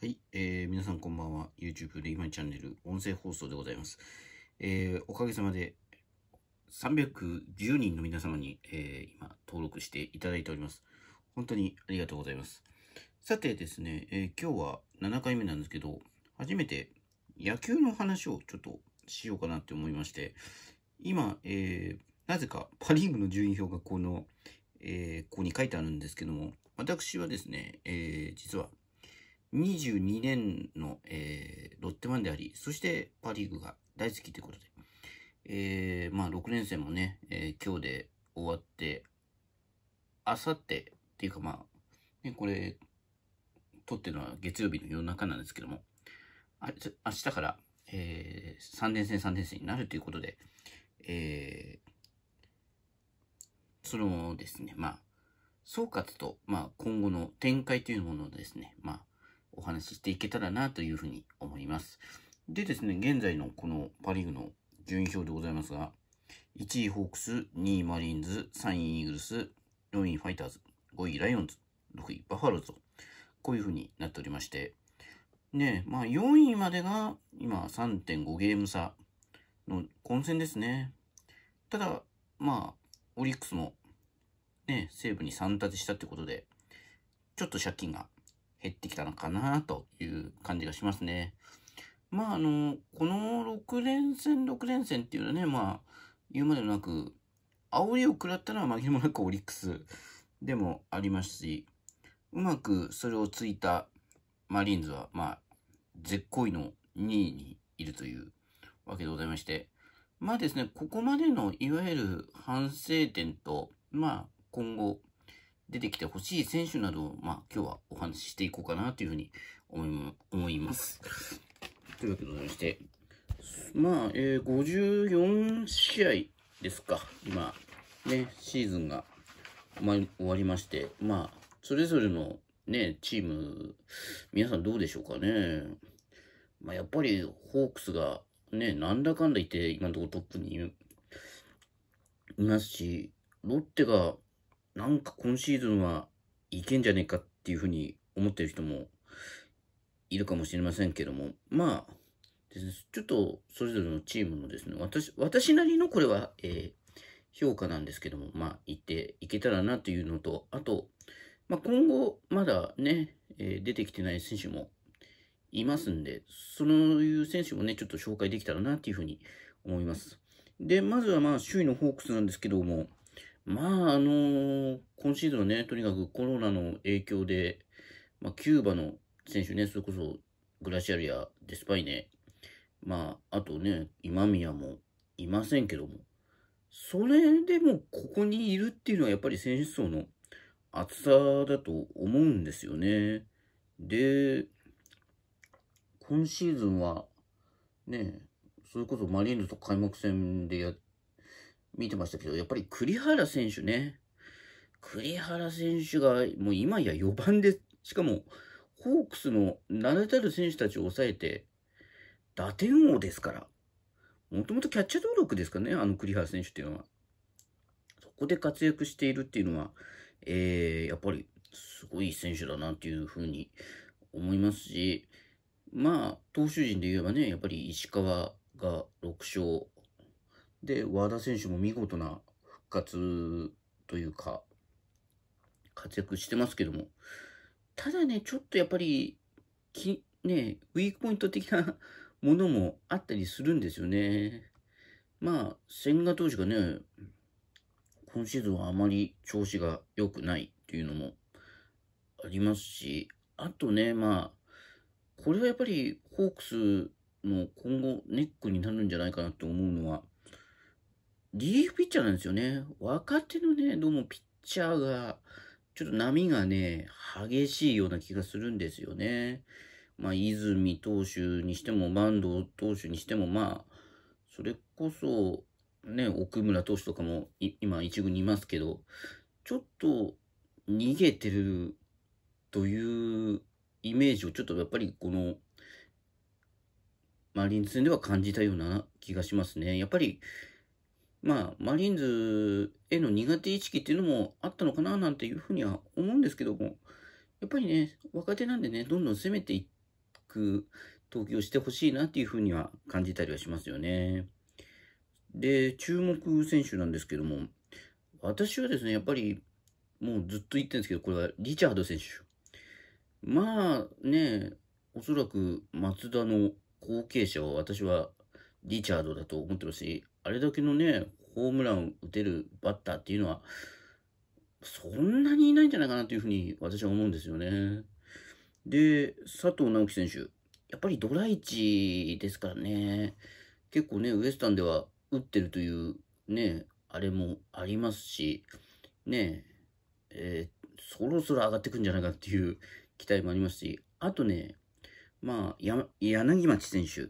はい、えー、皆さんこんばんは。YouTube で今チャンネル、音声放送でございます。えー、おかげさまで、310人の皆様に、えー、今、登録していただいております。本当にありがとうございます。さてですね、えー、今日は7回目なんですけど、初めて野球の話をちょっとしようかなって思いまして、今、えー、なぜかパリーグの順位表がこの、えー、ここに書いてあるんですけども、私はですね、えー、実は22年の、えー、ロッテマンであり、そしてパ・リーグが大好きということで、えー、まあ6連戦もね、えー、今日で終わって、あさってっていうかまあ、ね、これ、撮ってるのは月曜日の夜中なんですけども、あ明日から、えー、3連戦3連戦になるということで、えー、そのですね、まあ、総括と、まあ、今後の展開というものをですね、まあ、お話ししていけたらなというふうに思います。でですね、現在のこのパ・リーグの順位表でございますが、1位ホークス、2位マリーンズ、3位イーグルス、4位ファイターズ、5位ライオンズ、6位バファローズと、こういうふうになっておりまして、ねまあ4位までが今3.5ゲーム差の混戦ですね。ただ、まあ、オリックスもね、西武に3立てしたってことで、ちょっと借金が減ってきたのかなという感じがしますね。まあ、あの、この6連戦、6連戦っていうのはね、まあ、言うまでもなく、煽りを食らったのは紛れもなくオリックスでもありますし、うまくそれをついたマリーンズは、まあ、絶好位の2位にいるというわけでございまして、まあですね、ここまでのいわゆる反省点と、まあ、今後、出てきてほしい選手などを、まあ、今日はお話ししていこうかなというふうに思い思います。というわけでございまして、まあ、えー、54試合ですか、今、ね、シーズンが、ま、終わりまして、まあ、それぞれのね、チーム、皆さんどうでしょうかね。まあ、やっぱり、ホークスが、ね、なんだかんだ言って、今のところトップにいますし、ロッテが、なんか今シーズンはいけんじゃねえかっていうふうに思ってる人もいるかもしれませんけども、まあ、ちょっとそれぞれのチームのですね、私、私なりのこれは、えー、評価なんですけども、まあ、行っていけたらなというのと、あと、まあ、今後、まだね、えー、出てきてない選手もいますんで、そういう選手もね、ちょっと紹介できたらなというふうに思います。で、まずはまあ、首位のホークスなんですけども、まあ、あのー、今シーズンはね、とにかくコロナの影響で、まあ、キューバの選手ね、それこそグラシアルやデスパイネ、まあ、あとね、今宮もいませんけども、それでもここにいるっていうのはやっぱり選手層の厚さだと思うんですよね。で、今シーズンは、ね、それこそマリーンズと開幕戦でやっ見てましたけど、やっぱり栗原選手ね。栗原選手が、もう今や4番で、しかも、ホークスの名だたる選手たちを抑えて、打点王ですから。もともとキャッチャー登録ですかね、あの栗原選手っていうのは。そこで活躍しているっていうのは、えー、やっぱりすごい選手だなっていうふうに思いますし、まあ、投手陣で言えばね、やっぱり石川が6勝、で、和田選手も見事な復活というか、活躍してますけども、ただね、ちょっとやっぱり、きね、ウィークポイント的な ものもあったりするんですよね。まあ、千賀投手がね、今シーズンはあまり調子が良くないっていうのもありますし、あとね、まあ、これはやっぱりホークスの今後ネックになるんじゃないかなと思うのは、リリーフピッチャーなんですよね。若手のね、どうもピッチャーが、ちょっと波がね、激しいような気がするんですよね。まあ、泉投手にしても、坂東投手にしても、まあ、それこそ、ね、奥村投手とかも今一軍にいますけど、ちょっと逃げてるというイメージをちょっとやっぱりこのマリンズ戦では感じたような気がしますね。やっぱりまあ、マリーンズへの苦手意識っていうのもあったのかななんていうふうには思うんですけども、やっぱりね、若手なんでね、どんどん攻めていく投球をしてほしいなっていうふうには感じたりはしますよね。で、注目選手なんですけども、私はですね、やっぱり、もうずっと言ってるんですけど、これはリチャード選手。まあね、おそらく松田の後継者は私はリチャードだと思ってますし、あれだけのね、ホームランを打てるバッターっていうのは、そんなにいないんじゃないかなというふうに私は思うんですよね。で、佐藤直樹選手、やっぱりドライチですからね、結構ね、ウエスタンでは打ってるというね、あれもありますし、ね、えー、そろそろ上がってくんじゃないかっていう期待もありますし、あとね、まあ、柳町選手、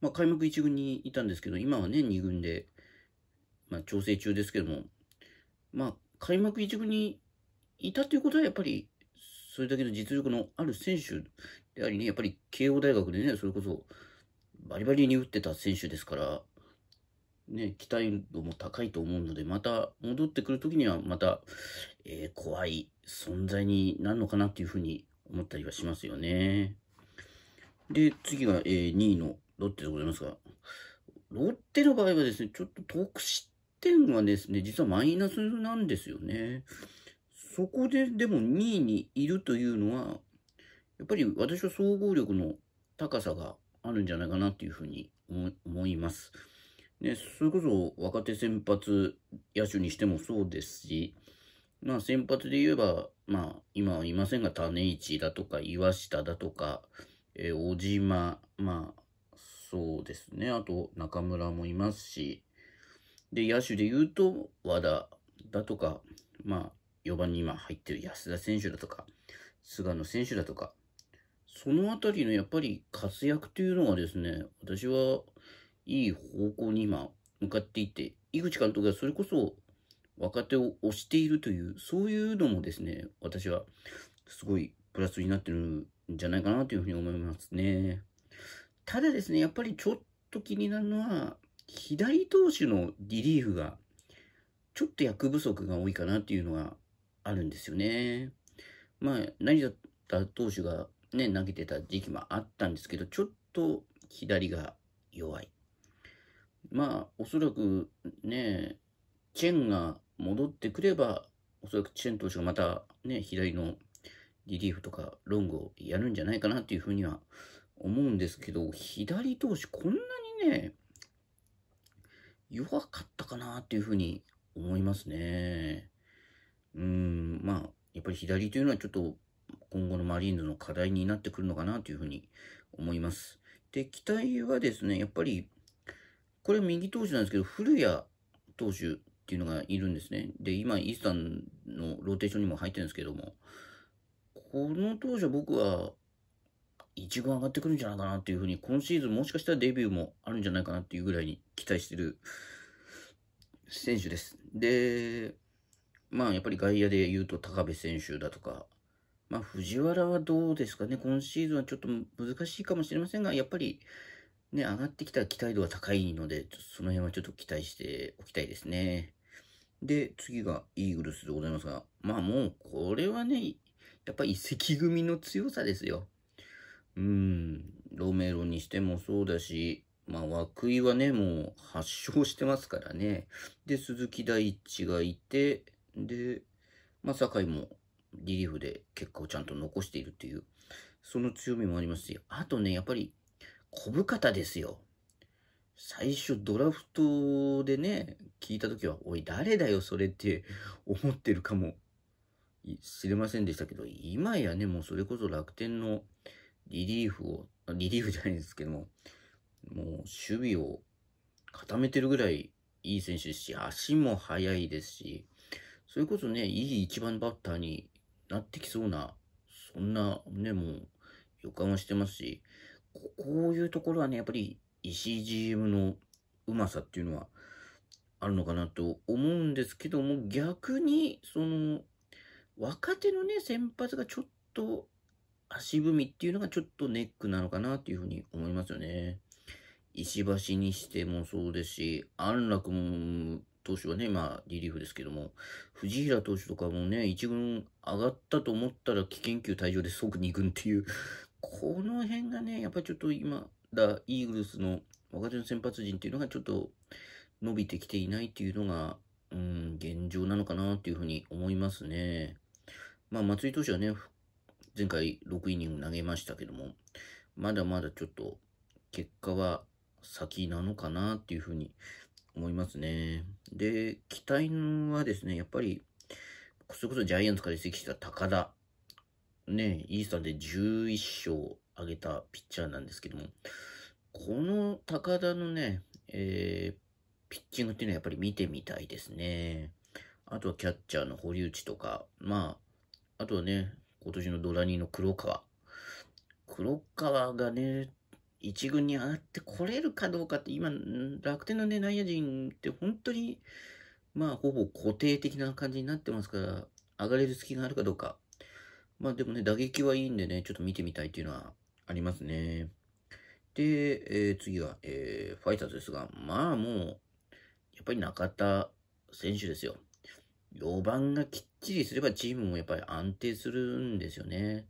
まあ、開幕1軍にいたんですけど、今はね、2軍で、まあ、調整中ですけども、まあ、開幕1軍にいたということは、やっぱり、それだけの実力のある選手でありね、やっぱり慶応大学でね、それこそ、バリバリに打ってた選手ですから、ね、期待度も高いと思うので、また戻ってくるときには、また、えー、怖い存在になるのかなっていうふうに思ったりはしますよね。で、次が、えー、2位のロッテでございますが、ロッテの場合はですね、ちょっと得失点はですね、実はマイナスなんですよね。そこででも2位にいるというのは、やっぱり私は総合力の高さがあるんじゃないかなっていうふうに思います。ね、それこそ若手先発野手にしてもそうですし、まあ先発で言えば、まあ今はいませんが、種市だとか岩下だとか、えー、小島、まあそうですね。あと、中村もいますし、で、野手で言うと、和田だとか、まあ、4番に今入ってる安田選手だとか、菅野選手だとか、そのあたりのやっぱり活躍というのはですね、私はいい方向に今向かっていて、井口監督がそれこそ若手を推しているという、そういうのもですね、私はすごいプラスになってるんじゃないかなというふうに思いますね。ただですね、やっぱりちょっと気になるのは、左投手のリリーフが、ちょっと役不足が多いかなっていうのがあるんですよね。まあ、成田投手がね、投げてた時期もあったんですけど、ちょっと左が弱い。まあ、おそらくね、チェンが戻ってくれば、おそらくチェン投手がまたね、左のリリーフとかロングをやるんじゃないかなっていうふうには思うんですけど、左投手こんなにね、弱かったかなっていうふうに思いますね。うん、まあ、やっぱり左というのはちょっと今後のマリーンズの課題になってくるのかなというふうに思います。で、期待はですね、やっぱり、これ右投手なんですけど、古谷投手っていうのがいるんですね。で、今、イースタンのローテーションにも入ってるんですけども、この投手は僕は一軍上がってくるんじゃないかなっていうふうに、今シーズンもしかしたらデビューもあるんじゃないかなっていうぐらいに期待してる選手です。で、まあやっぱり外野で言うと高部選手だとか、まあ藤原はどうですかね、今シーズンはちょっと難しいかもしれませんが、やっぱりね、上がってきた期待度が高いので、その辺はちょっと期待しておきたいですね。で、次がイーグルスでございますが、まあもうこれはね、やっぱ移籍組の強さですよ。うん、ロメロにしてもそうだし、まあ、涌井はね、もう発症してますからね。で、鈴木大地がいて、で、まあ、酒井もリリーフで結果をちゃんと残しているという、その強みもありますし、あとね、やっぱり、小深田ですよ。最初ドラフトでね、聞いた時は、おい、誰だよ、それって思ってるかもしれませんでしたけど、今やね、もうそれこそ楽天の、リリーフを、リリーフじゃないんですけども、もう守備を固めてるぐらいいい選手ですし、足も速いですし、それこそね、いい一番バッターになってきそうな、そんなね、もう予感はしてますし、こういうところはね、やっぱり石井 GM のうまさっていうのはあるのかなと思うんですけども、逆に、その、若手のね、先発がちょっと足踏みっていうのがちょっとネックなのかなっていうふうに思いますよね。石橋にしてもそうですし、安楽も投手はね、まあリリーフですけども、藤平投手とかもね、1軍上がったと思ったら危険球退場で即2軍っていう、この辺がね、やっぱりちょっと今だ、イーグルスの若手の先発陣っていうのがちょっと伸びてきていないっていうのが、うん、現状なのかなっていうふうに思いますね。まあ松井投手はね、前回6イニング投げましたけども、まだまだちょっと結果は先なのかなっていうふうに思いますね。で、期待はですね、やっぱり、それこそジャイアンツから移籍した高田、ね、イースタンで11勝挙げたピッチャーなんですけども、この高田のね、えー、ピッチングっていうのはやっぱり見てみたいですね。あとはキャッチャーの堀内とか、まあ、あとはね、今年のドラニーの黒川。黒川がね、一軍に上がってこれるかどうかって今、楽天のね、内野陣って本当に、まあ、ほぼ固定的な感じになってますから、上がれる隙があるかどうか。まあでもね、打撃はいいんでね、ちょっと見てみたいっていうのはありますね。で、えー、次は、えー、ファイターズですが、まあもう、やっぱり中田選手ですよ。4番が来て。ちりすればチームもやっぱり安定するんですよね。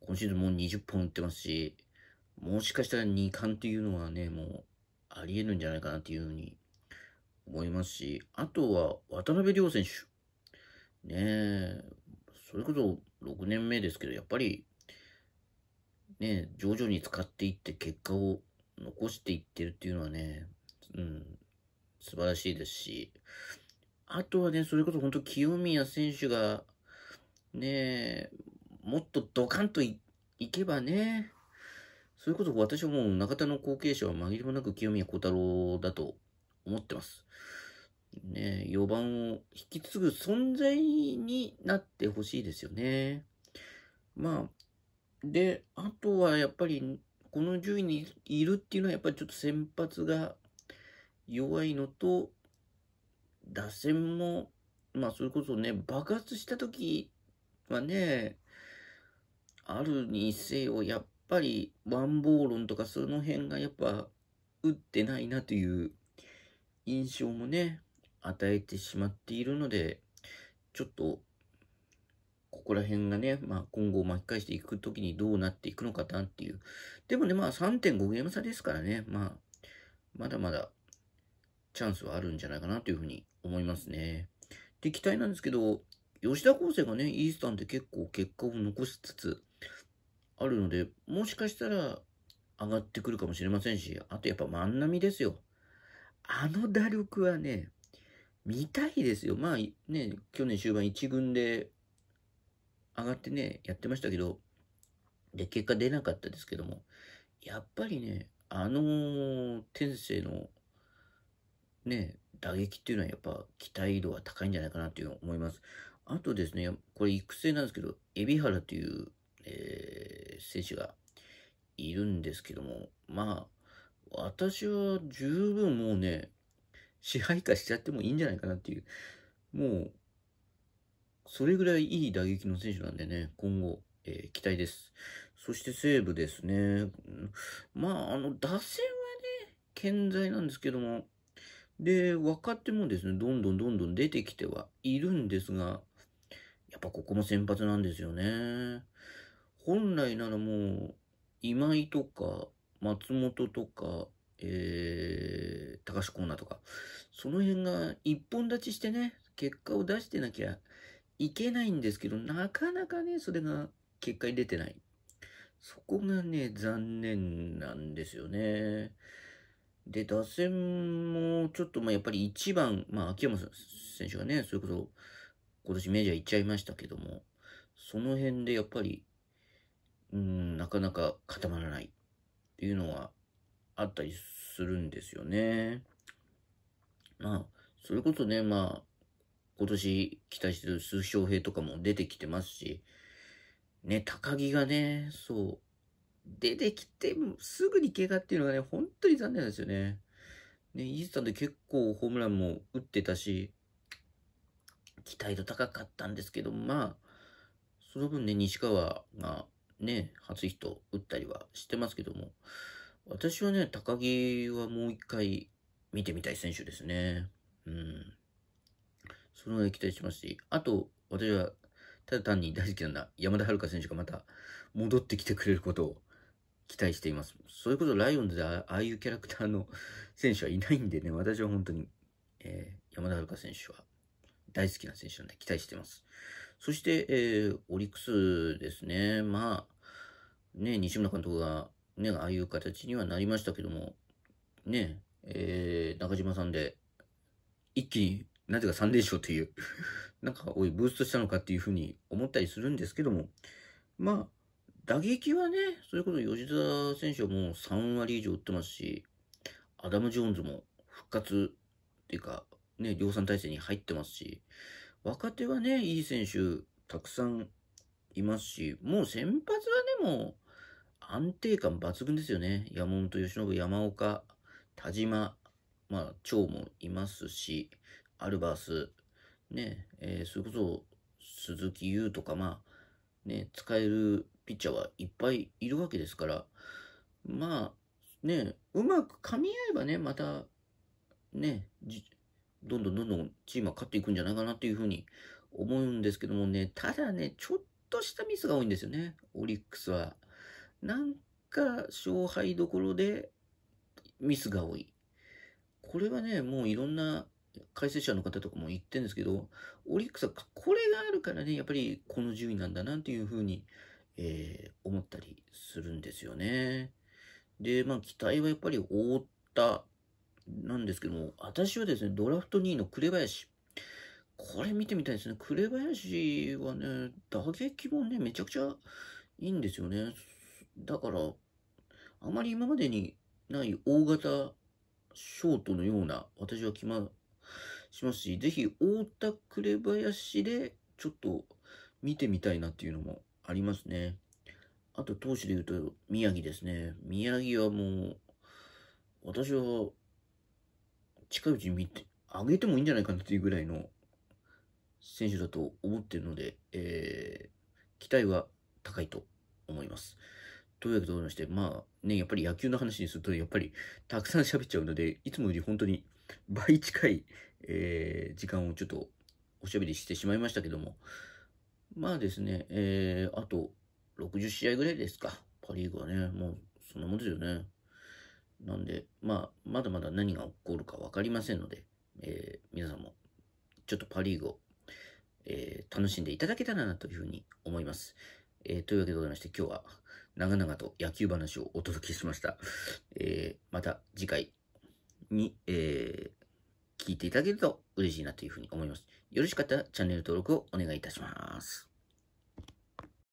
今シーズンもう20本打ってますし、もしかしたら2冠っていうのはね、もうありえるんじゃないかなっていうふうに思いますし、あとは渡辺亮選手。ねえ、それこそ6年目ですけど、やっぱり、ね、徐々に使っていって結果を残していってるっていうのはね、うん、素晴らしいですし、あとはね、それこそ本当清宮選手が、ねもっとドカンといけばね、それこそ私はもう中田の後継者は紛れもなく清宮幸太郎だと思ってます。ね、4番を引き継ぐ存在になってほしいですよね。まあ、で、あとはやっぱり、この順位にいるっていうのはやっぱりちょっと先発が弱いのと、打線も、まあ、それこそね、爆発した時はね、あるにせよ、やっぱり、ワンボーロンとか、その辺がやっぱ、打ってないなという印象もね、与えてしまっているので、ちょっと、ここら辺がね、まあ、今後巻き返していくときにどうなっていくのかなっていう。でもね、まあ3.5ゲーム差ですからね、まあ、まだまだチャンスはあるんじゃないかなというふうに思いますね。で、期待なんですけど、吉田康生がね、イースタンで結構結果を残しつつあるので、もしかしたら上がってくるかもしれませんし、あとやっぱ万波ですよ。あの打力はね、見たいですよ。まあね、去年終盤1軍で上がってね、やってましたけど、で、結果出なかったですけども、やっぱりね、あの天性のね、打撃っていうのはやっぱ期待度が高いんじゃないかなという思います。あとですね、これ育成なんですけど、海老原という、えー、選手がいるんですけども、まあ、私は十分もうね、支配下しちゃってもいいんじゃないかなっていう、もう、それぐらいいい打撃の選手なんでね、今後、えー、期待です。そして西武ですね。まあ、あの、打線はね、健在なんですけども、で、若手もですね、どんどんどんどん出てきてはいるんですが、やっぱここも先発なんですよね。本来ならもう、今井とか、松本とか、えー、高橋コーナーとか、その辺が一本立ちしてね、結果を出してなきゃいけないんですけど、なかなかね、それが結果に出てない。そこがね、残念なんですよね。で、打線もちょっとまあやっぱり一番、まあ秋山選手がね、それこそ今年メジャー行っちゃいましたけども、その辺でやっぱり、うん、なかなか固まらないっていうのはあったりするんですよね。まあ、それこそね、まあ、今年期待してる鈴木翔平とかも出てきてますし、ね、高木がね、そう、出てきて、すぐに怪我っていうのがね、本当に残念なんですよね。ね、イースタンで結構ホームランも打ってたし、期待度高かったんですけど、まあ、その分ね、西川がね、初ヒット打ったりはしてますけども、私はね、高木はもう一回見てみたい選手ですね。うん。そのぐらい期待しますし、あと、私は、ただ単に大好きな山田遥選手がまた戻ってきてくれることを期待しています。それこそライオンズでああいうキャラクターの選手はいないんでね、私は本当に、えー、山田遥選手は大好きな選手なんで期待してます。そして、えー、オリックスですね。まあ、ね、西村監督が、ね、ああいう形にはなりましたけども、ね、えー、中島さんで、一気になぜか3連勝という なんか、おい、ブーストしたのかっていうふうに思ったりするんですけども、まあ、打撃はね、それこそ吉田選手はもう3割以上打ってますし、アダム・ジョーンズも復活っていうか、ね、量産体制に入ってますし、若手はね、いい選手たくさんいますし、もう先発はね、もう安定感抜群ですよね。山本由伸、山岡、田島、まあ、長もいますし、アルバース、ね、えー、それこそ鈴木優とか、まあ、ね、使えるピッチャーはいっぱいいるわけですから、まあ、ね、うまく噛み合えばね、また、ね、どんどんどんどんチームは勝っていくんじゃないかなというふうに思うんですけどもね、ただね、ちょっとしたミスが多いんですよね、オリックスは。なんか勝敗どころでミスが多い。これはね、もういろんな解説者の方とかも言ってるんですけど、オリックスはこれがあるからね、やっぱりこの順位なんだなというふうにえー、思ったりするんですよね。で、まあ期待はやっぱり太田なんですけども、私はですね、ドラフト2位の紅林。これ見てみたいですね。紅林はね、打撃もね、めちゃくちゃいいんですよね。だから、あまり今までにない大型ショートのような、私は決ま、しますし、ぜひ、太田紅林で、ちょっと見てみたいなっていうのもありますね。あと、投資で言うと、宮城ですね。宮城はもう、私は、近いうちに見て、あげてもいいんじゃないかなっていうぐらいの選手だと思ってるので、えー、期待は高いと思います。というわけでございまして、まあね、やっぱり野球の話にすると、やっぱりたくさん喋っちゃうので、いつもより本当に倍近い、えー、時間をちょっとおしゃべりしてしまいましたけども、まあですね、えー、あと60試合ぐらいですか、パ・リーグはね、もうそんなもんですよね。なんで、まあ、まだまだ何が起こるか分かりませんので、えー、皆さんもちょっとパ・リーグを、えー、楽しんでいただけたらなというふうに思います。えー、というわけでございまして、今日は長々と野球話をお届けしました。えー、また次回に、えー、聞いていただけると嬉しいなというふうに思います。よろしかったらチャンネル登録をお願いいたします。